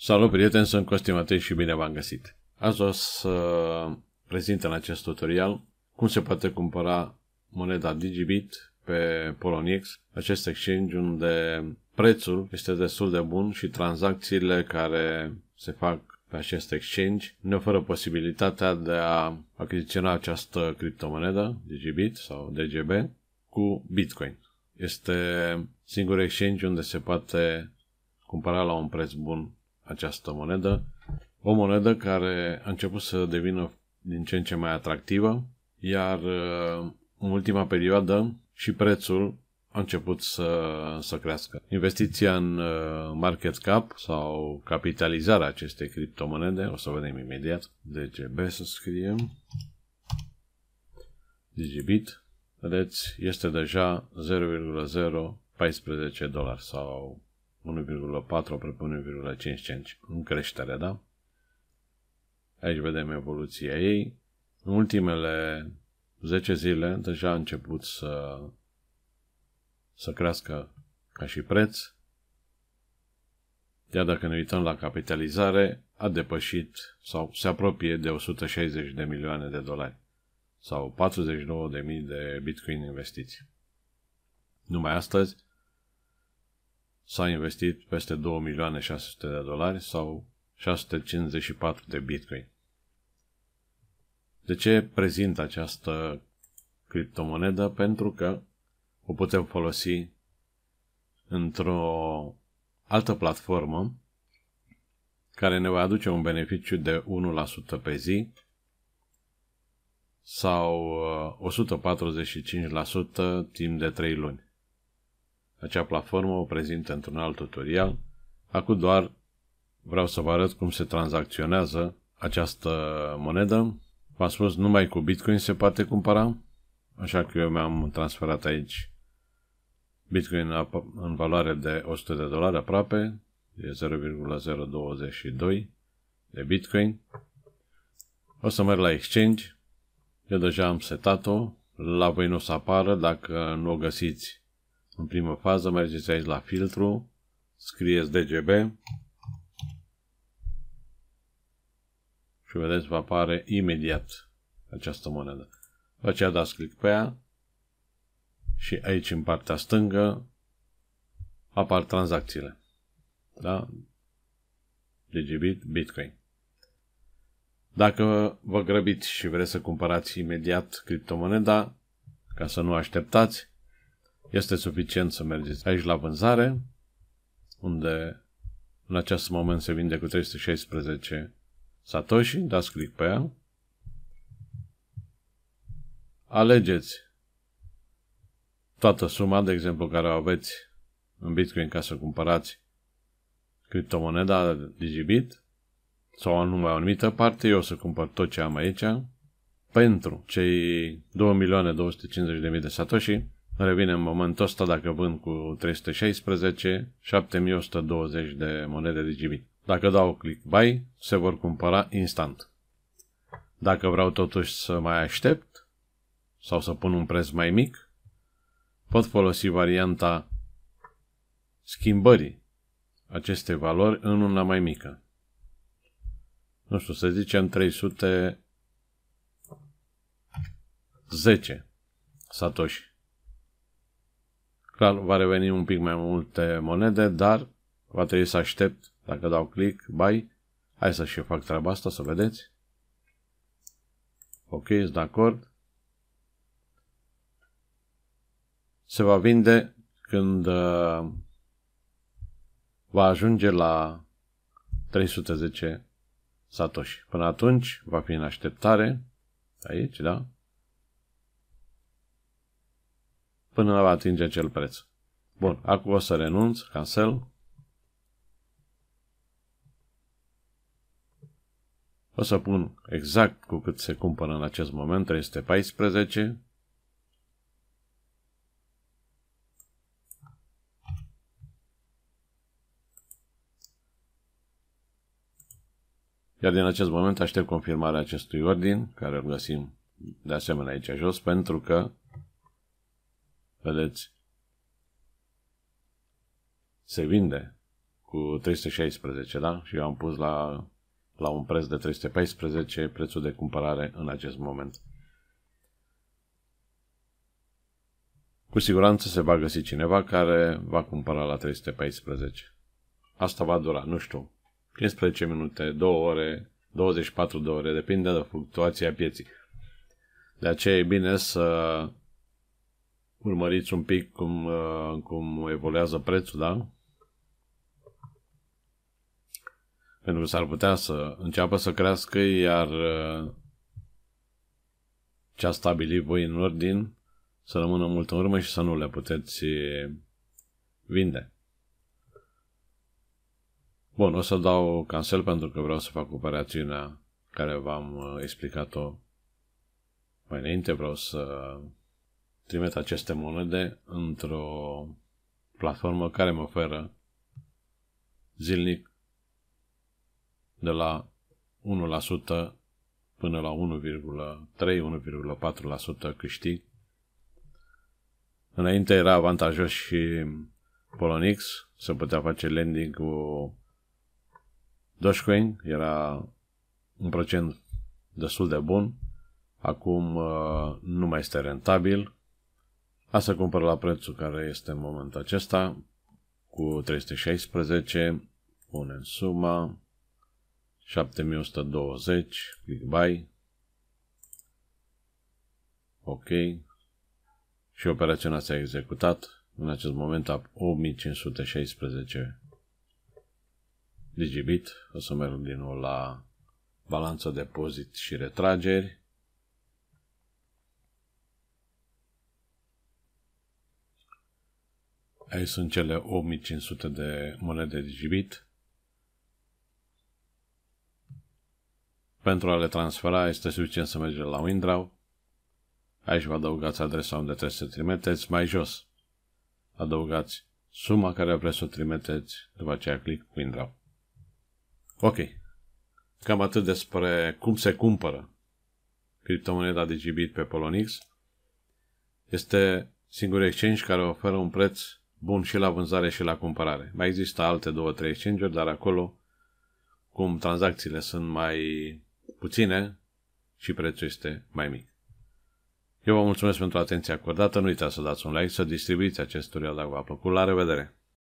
Salut, prieteni! Sunt Costi Matei și bine v-am găsit! Azi o să prezint în acest tutorial cum se poate cumpăra moneda Digibit pe Poloniex, acest exchange unde prețul este destul de bun și tranzacțiile care se fac pe acest exchange ne oferă posibilitatea de a achiziționa această criptomonedă, Digibit sau DGB, cu Bitcoin. Este singurul exchange unde se poate cumpăra la un preț bun această monedă. O monedă care a început să devină din ce în ce mai atractivă, iar uh, în ultima perioadă și prețul a început să, să crească. Investiția în uh, market cap sau capitalizarea acestei criptomonede, o să vedem imediat, DGB să scriem, Digibit, vedeți, este deja 0,014 dolari sau 1,4 până 1,5 cenți în creștere, da? Aici vedem evoluția ei. În ultimele 10 zile deja a început să, să crească ca și preț. Iar dacă ne uităm la capitalizare, a depășit sau se apropie de 160 de milioane de dolari sau 49.000 de bitcoin investiți. Numai astăzi s-a investit peste 2 milioane 600 de dolari sau 654 de bitcoin. De ce prezint această criptomonedă? Pentru că o putem folosi într-o altă platformă care ne va aduce un beneficiu de 1% pe zi sau 145% uh, timp de 3 luni. Acea platformă o prezint într-un alt tutorial. Acum doar vreau să vă arăt cum se tranzacționează această monedă. V-am spus, numai cu Bitcoin se poate cumpăra, așa că eu mi-am transferat aici Bitcoin în valoare de 100 de dolari aproape, e 0,022 de Bitcoin. O să merg la exchange. Eu deja am setat-o. La voi nu o să apară. Dacă nu o găsiți, în prima fază mergeți aici la filtru, scrieți DGB și vedeți, vă apare imediat această monedă. După aceea dați click pe ea și aici în partea stângă apar tranzacțiile. Da? DGB Bitcoin. Dacă vă grăbiți și vreți să cumpărați imediat criptomoneda, ca să nu așteptați, este suficient să mergeți aici la vânzare, unde în acest moment se vinde cu 316 satoshi, dați click pe ea. Alegeți toată suma, de exemplu, care o aveți în Bitcoin ca să cumpărați criptomoneda Digibit sau anume o anumită parte, eu o să cumpăr tot ce am aici pentru cei 2.250.000 de satoshi Revine în momentul ăsta dacă vând cu 316, 7120 de monede de GB. Dacă dau click buy, se vor cumpăra instant. Dacă vreau totuși să mai aștept sau să pun un preț mai mic, pot folosi varianta schimbării acestei valori în una mai mică. Nu știu, să zicem 310 satoshi. Clar, va reveni un pic mai multe monede, dar va trebui să aștept. Dacă dau click, buy. Hai să și fac treaba asta, să vedeți. Ok, sunt de acord. Se va vinde când uh, va ajunge la 310 satoshi. Până atunci va fi în așteptare. Aici, da? până va atinge acel preț. Bun, acum o să renunț, cancel. O să pun exact cu cât se cumpără în acest moment, 314. Iar din acest moment aștept confirmarea acestui ordin, care îl găsim de asemenea aici jos, pentru că vedeți, se vinde cu 316, da? Și eu am pus la, la un preț de 314 prețul de cumpărare în acest moment. Cu siguranță se va găsi cineva care va cumpăra la 314. Asta va dura, nu știu, 15 minute, 2 ore, 24 de ore, depinde de fluctuația pieții. De aceea e bine să urmăriți un pic cum, uh, cum evoluează prețul, da? Pentru că s-ar putea să înceapă să crească, iar uh, ce a stabilit voi în ordin să rămână mult în urmă și să nu le puteți uh, vinde. Bun, o să dau cancel pentru că vreau să fac operațiunea care v-am explicat-o mai înainte. Vreau să trimit aceste monede într-o platformă care mă oferă zilnic de la 1% până la 1,3-1,4% câștig. Înainte era avantajos și Polonix, se putea face lending cu Dogecoin, era un procent destul de bun, acum uh, nu mai este rentabil, Asta cumpăr la prețul care este în momentul acesta, cu 316, în suma, 7120, click buy, ok, și operațiunea s-a executat, în acest moment a 8516 digibit, o să merg din nou la balanța depozit și retrageri, Aici sunt cele 8500 de monede digibit. Pentru a le transfera este suficient să mergeți la Windraw. Aici vă adăugați adresa unde trebuie să trimiteți mai jos. Adăugați suma care vreți să o trimiteți, după aceea click Windraw. Ok. Cam atât despre cum se cumpără criptomoneda Digibit pe Polonix. Este singurul exchange care oferă un preț bun și la vânzare și la cumpărare. Mai există alte două, trei exchange dar acolo, cum tranzacțiile sunt mai puține și prețul este mai mic. Eu vă mulțumesc pentru atenția acordată, nu uitați să dați un like, să distribuiți acest tutorial dacă v-a plăcut. La revedere!